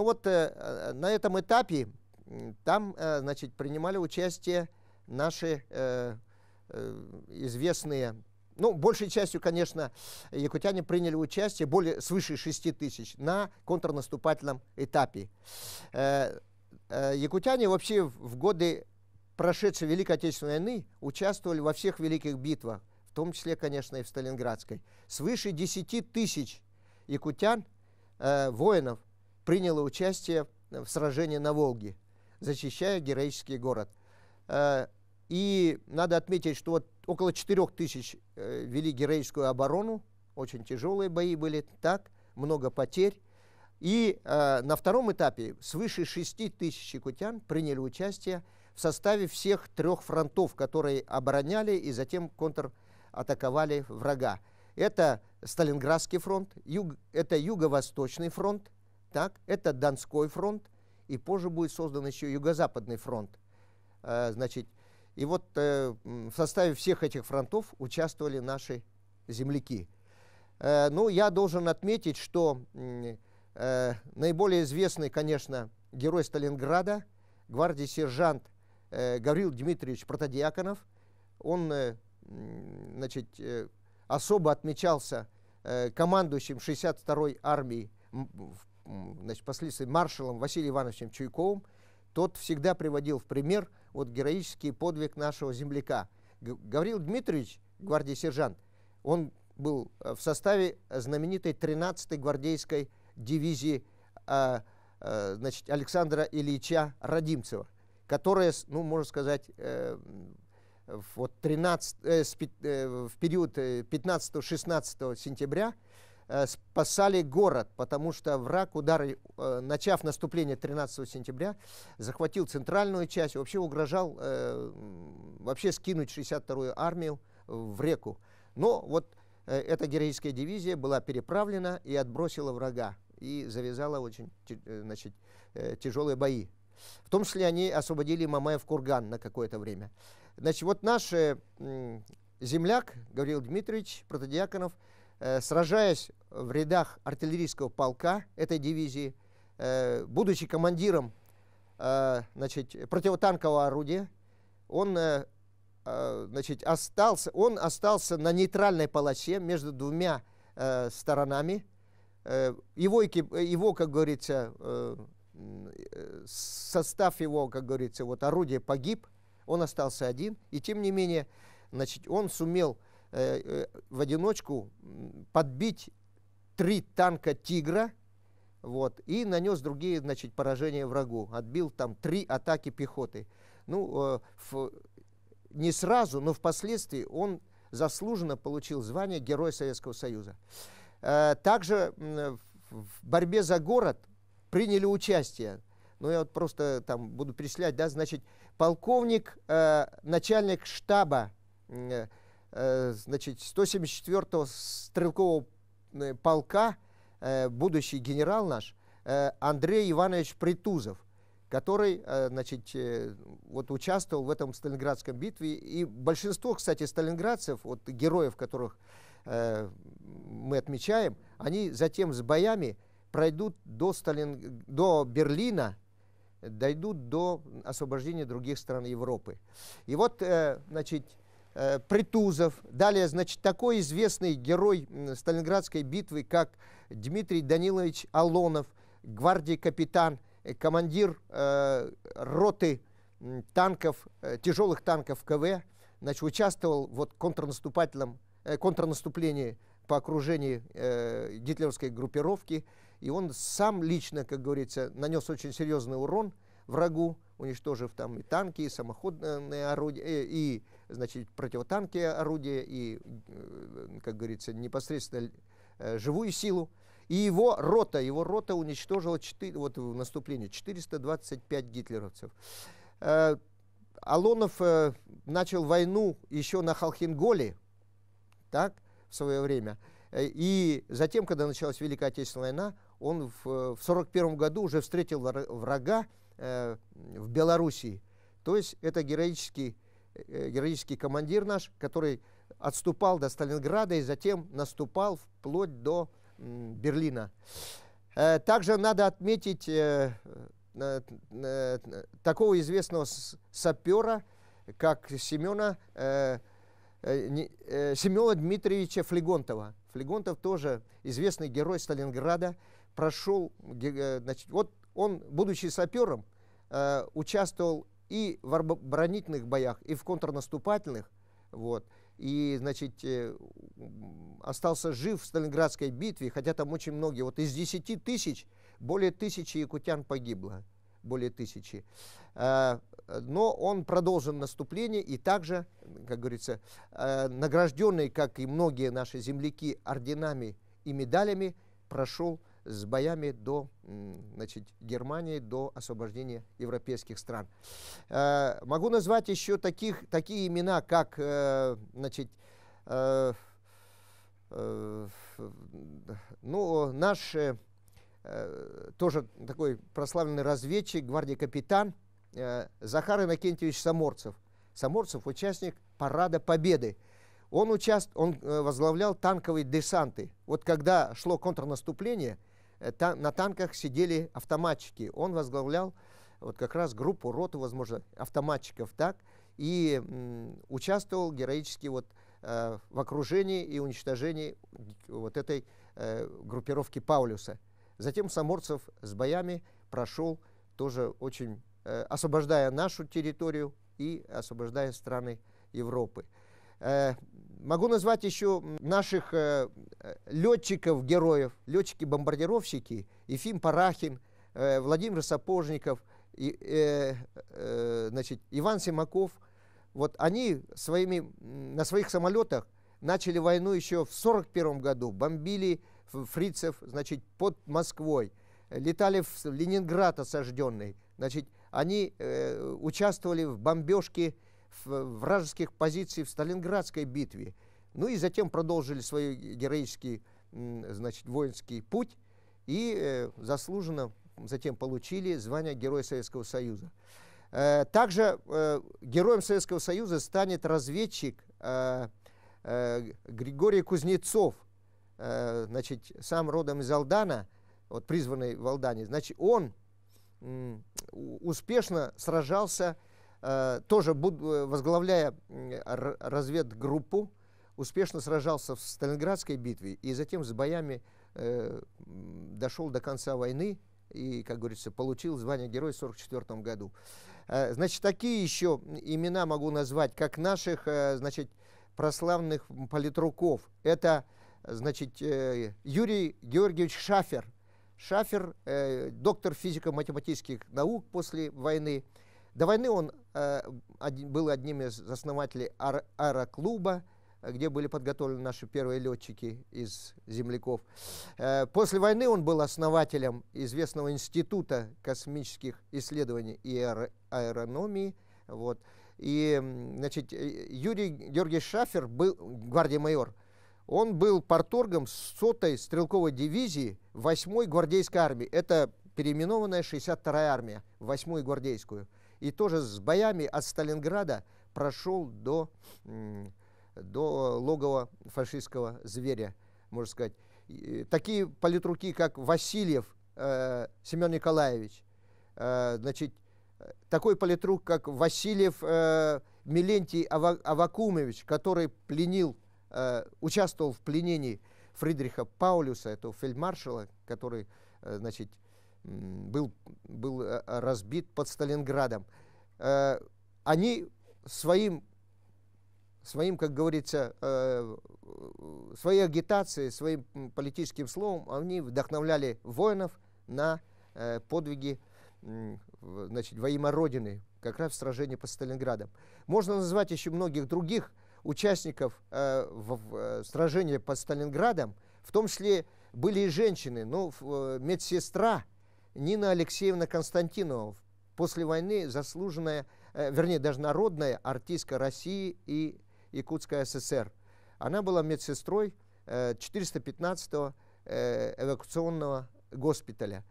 Ну вот э, э, на этом этапе там, э, значит, принимали участие наши известные, ну, большей частью, конечно, якутяне приняли участие, более свыше 6 тысяч, на контрнаступательном этапе. Якутяне вообще в годы прошедшей Великой Отечественной войны участвовали во всех великих битвах, в том числе, конечно, и в Сталинградской. Свыше 10 тысяч якутян, воинов, приняло участие в сражении на Волге, защищая героический город. Э, и надо отметить, что вот около 4 тысяч э, вели героическую оборону, очень тяжелые бои были, так, много потерь. И э, на втором этапе свыше 6 тысяч якутян приняли участие в составе всех трех фронтов, которые обороняли и затем контратаковали врага. Это Сталинградский фронт, юг, это Юго-Восточный фронт, так, это Донской фронт, и позже будет создан еще Юго-Западный фронт. Э, значит, и вот э, в составе всех этих фронтов участвовали наши земляки. Э, ну, я должен отметить, что наиболее известный, конечно, герой Сталинграда, гвардии сержант Гаврил Дмитриевич Протодиаконов, он значит, особо отмечался командующим 62-й армией в значит, последствием маршалом Василием Ивановичем Чуйковым, тот всегда приводил в пример вот героический подвиг нашего земляка. Гаврил Дмитриевич, гвардии сержант, он был э, в составе знаменитой 13-й гвардейской дивизии а, а, значит, Александра Ильича Радимцева, которая, ну, можно сказать, э, вот 13, э, э, в период 15-16 сентября Э, спасали город, потому что враг, удар, э, начав наступление 13 сентября, захватил центральную часть, вообще угрожал э, вообще скинуть 62-ю армию в реку. Но вот эта героическая дивизия была переправлена и отбросила врага, и завязала очень значит, тяжелые бои. В том числе они освободили Мамаев курган на какое-то время. Значит, вот наш земляк Гаврил Дмитриевич Протодиаконов – Э, сражаясь в рядах артиллерийского полка этой дивизии, э, будучи командиром э, значит, противотанкового орудия, он, значит, остался, он остался на нейтральной полосе между двумя сторонами. Его, его как говорится, состав его, как говорится, вот орудие погиб, он остался один, и тем не менее, значит, он сумел Э, э, в одиночку подбить три танка «Тигра», вот, и нанес другие, значит, поражения врагу. Отбил там три атаки пехоты. Ну, э, в, не сразу, но впоследствии он заслуженно получил звание Героя Советского Союза. Э, также э, в борьбе за город приняли участие, ну, я вот просто там буду перечислять, да, значит, полковник, э, начальник штаба э, Э, значит, 174-го стрелкового э, полка, э, будущий генерал наш, Андрей Иванович Притузов, который значит, вот участвовал в этом Сталинградском битве. И большинство, кстати, сталинградцев, вот героев, которых мы отмечаем, они затем с боями пройдут до, Сталин... до Берлина, дойдут до освобождения других стран Европы. И вот, значит, Э, Притузов. Далее, значит, такой известный герой Сталинградской битвы, как Дмитрий Данилович Алонов, гвардии капитан, э, командир э, роты танков, э, тяжелых танков КВ, значит, участвовал вот контрнаступательном, э, контрнаступлении по окружению э, гитлеровской группировки. И он сам лично, как говорится, нанес очень серьезный урон – врагу, уничтожив там и танки, и самоходные орудия, э, и, значит, противотанки орудия, и, э, как говорится, непосредственно э, живую силу. И его рота, его рота уничтожила 4, вот в наступлении 425 гитлеровцев. Алонов начал войну еще на Халхинголе, так, в свое время. И затем, когда началась Великая Отечественная война, он в 1941 э, году уже встретил врага э, в Белоруссии. То есть это героический, э, героический командир наш, который отступал до Сталинграда и затем наступал вплоть до Берлина. Также надо отметить такого известного сапера, как Семена, Семена Дмитриевича Флегонтова. Флегонтов тоже известный герой Сталинграда, прошел, э, значит, вот он, будучи сапером, э, участвовал и в оборонительных боях, и в контрнаступательных, вот, и, значит, э, остался жив в Сталинградской битве, хотя там очень многие, вот из 10 тысяч, более тысячи якутян погибло, более тысячи. Но он продолжил наступление и также, как говорится, награжденный, как и многие наши земляки, орденами и медалями, прошел с боями до значит, Германии, до освобождения европейских стран. Э, могу назвать еще таких, такие имена, как э, значит, э, ну, наш тоже такой прославленный разведчик, гвардии капитан э, Захар Иннокентьевич Саморцев. Саморцев – участник Парада Победы. Он, участ... он возглавлял танковые десанты. Вот когда шло контрнаступление – Э, та, на танках сидели автоматчики. Он возглавлял вот как раз группу, роту, возможно, автоматчиков, так, и участвовал героически вот э, в окружении и уничтожении вот этой э, группировки Паулюса. Затем Саморцев с боями прошел тоже очень, э, освобождая нашу территорию и освобождая страны Европы. Э, могу назвать еще наших э, летчиков-героев, летчики-бомбардировщики, Ефим Парахин, э, Владимир Сапожников, значит, Иван Симаков. Вот они своими, на своих самолетах начали войну еще в 1941 году, бомбили фрицев значит, под Москвой, летали в Ленинград осажденный. Значит, они участвовали в бомбежке вражеских позиций в Сталинградской битве. Ну и затем продолжили свой героический значит, воинский путь и э, заслуженно затем получили звание Героя Советского Союза. Э, также э, Героем Советского Союза станет разведчик Григорий Кузнецов, значит, сам родом из Алдана, вот призванный в Алдане. Значит, он успешно сражался с Э, тоже э, возглавляя разведгруппу, успешно сражался в Сталинградской битве и затем с боями э, дошел до конца войны и, как говорится, получил звание героя в 1944 году. Значит, такие еще имена могу назвать, как наших, значит, прославных политруков. Это, значит, Юрий Георгиевич Шафер. Шафер, доктор физико-математических наук после войны. До войны он э, был одним из основателей аэроклуба, где были подготовлены наши первые летчики из земляков. Э, после войны он был основателем известного института космических исследований и аэрономии. Вот. И, значит, э, Юрий Георгиевич Шафер был гвардии-майор. Он был порторгом 100-й стрелковой дивизии 8-й гвардейской армии. Это переименованная 62-я армия, 8-ю гвардейскую и тоже с боями от Сталинграда прошел до, до э, логова фашистского зверя, можно сказать. И э, такие политруки, как Васильев э, Семен Николаевич, э, значит, такой политрук, как Васильев э, Милентий Авакумович, который пленил, э, участвовал в пленении Фридриха Паулюса, этого фельдмаршала, который, э, значит, был, был э, разбит под Сталинградом. Э, они своим, своим, как говорится, э, своей агитацией, своим политическим словом, они вдохновляли воинов на подвиги значит, во имя Родины, как раз в сражении под Сталинградом. Можно назвать еще многих других участников в, сражении под Сталинградом, в том числе были и женщины, ну, медсестра, Нина Алексеевна Константинова, после войны заслуженная, э, вернее, даже народная артистка России и Якутской ССР. Она была медсестрой 415-го э, э, эвакуационного госпиталя.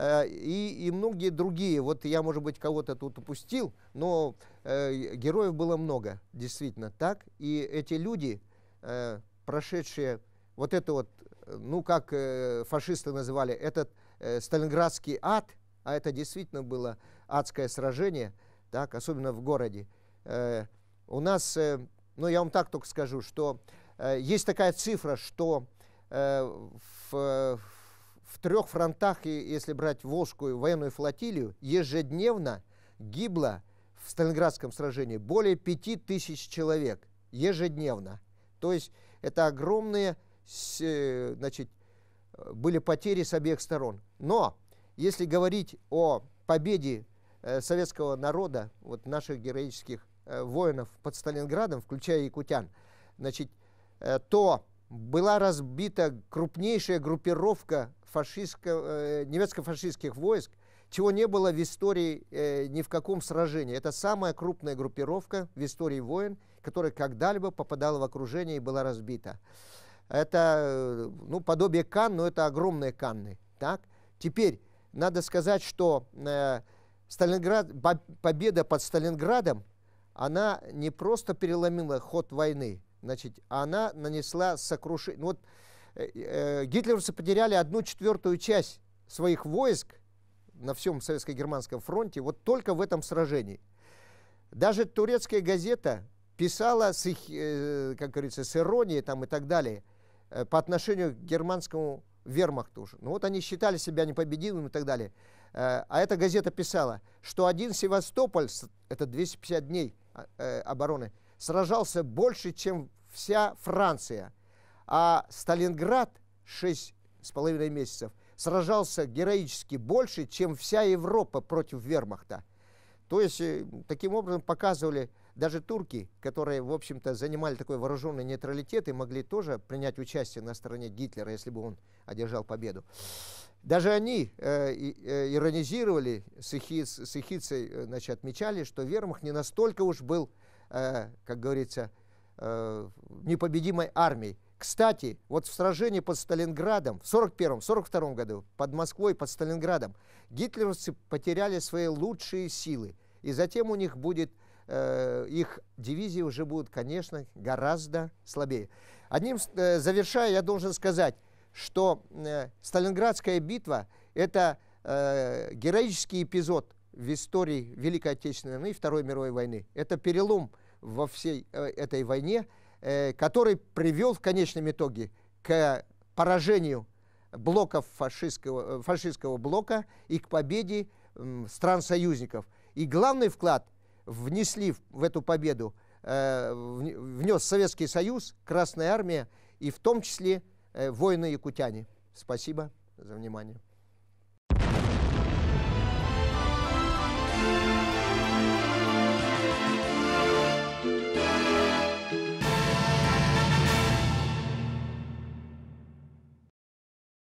И, и многие другие. Вот я, может быть, кого-то тут упустил, но э, героев было много, действительно так. И эти люди, э, прошедшие вот это вот, ну, как э, фашисты называли, этот э, э, Сталинградский ад, а это действительно было адское сражение, так, особенно в городе, э, у нас, э, ну я вам так только скажу, что э, есть такая цифра, что э, в, в трех фронтах, если брать Волжскую военную флотилию, ежедневно гибло в Сталинградском сражении более пяти тысяч человек ежедневно. То есть это огромные э, значит, были потери с обеих сторон. Но если говорить о победе э, советского народа, вот наших героических э, воинов под Сталинградом, включая якутян, значит, э, то была разбита крупнейшая группировка фашистско, немецко-фашистских войск, чего не было в истории э, ни в каком сражении. Это самая крупная группировка в истории войн, которая когда-либо попадала в окружение и была разбита. Это э, ну, подобие Кан, но это огромные Канны. Так? Теперь надо сказать, что э, Сталинград, победа под Сталинградом, она не просто переломила ход войны, значит, она нанесла сокрушение. Ну, вот, э, э, гитлеровцы потеряли одну четвертую часть своих войск на всем Советско-Германском фронте вот только в этом сражении. Даже турецкая газета писала с их, э, как говорится, с иронией там и так далее – Э, по отношению к германскому вермахту. уже. Ну вот они считали себя непобедимыми и так далее. Э, а эта газета писала, что один Севастополь, это 250 дней а, э, обороны, сражался больше, чем вся Франция. А Сталинград 6,5 месяцев сражался героически больше, чем вся Европа против вермахта. То есть таким образом показывали, даже турки, которые, в общем-то, занимали такой вооруженный нейтралитет и могли тоже принять участие на стороне Гитлера, если бы он одержал победу. Даже они э, э, иронизировали, сихиц, сихицы э, значит, отмечали, что вермах не настолько уж был, э, как говорится, э, непобедимой армией. Кстати, вот в сражении под Сталинградом в 1941-1942 году, под Москвой, под Сталинградом, гитлеровцы потеряли свои лучшие силы. И затем у них будет Э, их дивизии уже будут, конечно, гораздо слабее. Одним, э, завершая, я должен сказать, что э, Сталинградская битва – это героический эпизод в истории Великой Отечественной войны и Второй мировой войны. Это перелом во всей этой войне, который привел в конечном итоге к поражению блоков фашистского, фашистского блока и к победе стран-союзников. И главный вклад – внесли в эту победу, э, внес Советский Союз, Красная Армия и в том числе э, воины-якутяне. Спасибо за внимание.